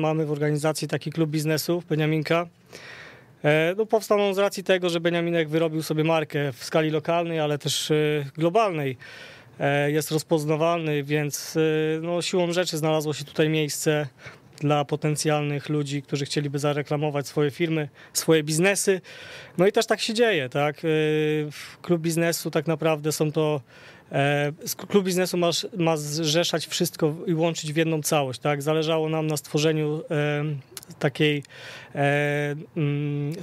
mamy w organizacji taki klub biznesu Beniaminka. E, no, powstał on z racji tego, że Beniaminek wyrobił sobie markę w skali lokalnej, ale też e, globalnej. E, jest rozpoznawalny, więc no, siłą rzeczy znalazło się tutaj miejsce dla potencjalnych ludzi, którzy chcieliby zareklamować swoje firmy, swoje biznesy. No i też tak się dzieje, tak? Y, klub biznesu tak naprawdę są to e, Klub biznesu ma, ma zrzeszać wszystko i łączyć w jedną całość. Tak? Zależało nam na stworzeniu e, takiej e, mm,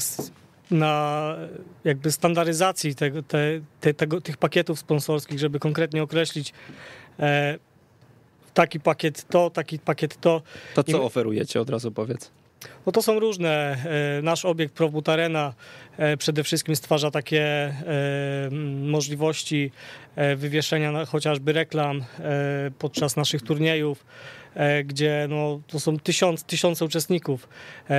na jakby standaryzacji tego, te, te, tego, tych pakietów sponsorskich, żeby konkretnie określić taki pakiet to, taki pakiet to. To co I... oferujecie, od razu powiedz. No to są różne. E, nasz obiekt ProBut Arena e, przede wszystkim stwarza takie e, możliwości wywieszenia chociażby reklam podczas naszych turniejów, gdzie no, to są tysiąc, tysiące uczestników.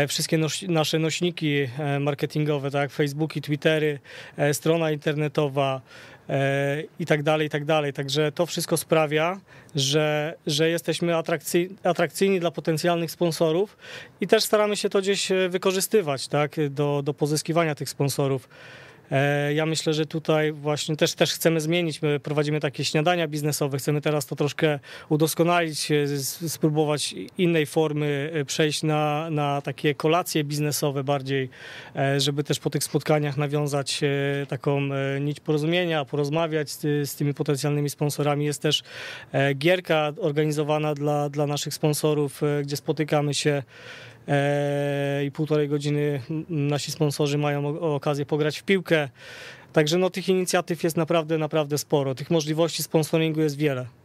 Wszystkie nasze nośniki marketingowe, tak, Facebooki, Twittery, strona internetowa, E, i tak dalej, i tak dalej. Także to wszystko sprawia, że, że jesteśmy atrakcyjni, atrakcyjni dla potencjalnych sponsorów i też staramy się to gdzieś e, wykorzystywać tak, do, do pozyskiwania tych sponsorów. E, ja myślę, że tutaj właśnie też, też chcemy zmienić. My prowadzimy takie śniadania biznesowe, chcemy teraz to troszkę udoskonalić, e, spróbować innej formy, e, przejść na, na takie kolacje biznesowe bardziej, żeby też po tych spotkaniach nawiązać taką nić porozumienia, porozmawiać z, tymi potencjalnymi sponsorami. Jest też gierka organizowana dla, dla naszych sponsorów, gdzie spotykamy się Eee, i półtorej godziny nasi sponsorzy mają okazję pograć w piłkę. Także no, tych inicjatyw jest naprawdę, naprawdę sporo. Tych możliwości sponsoringu jest wiele.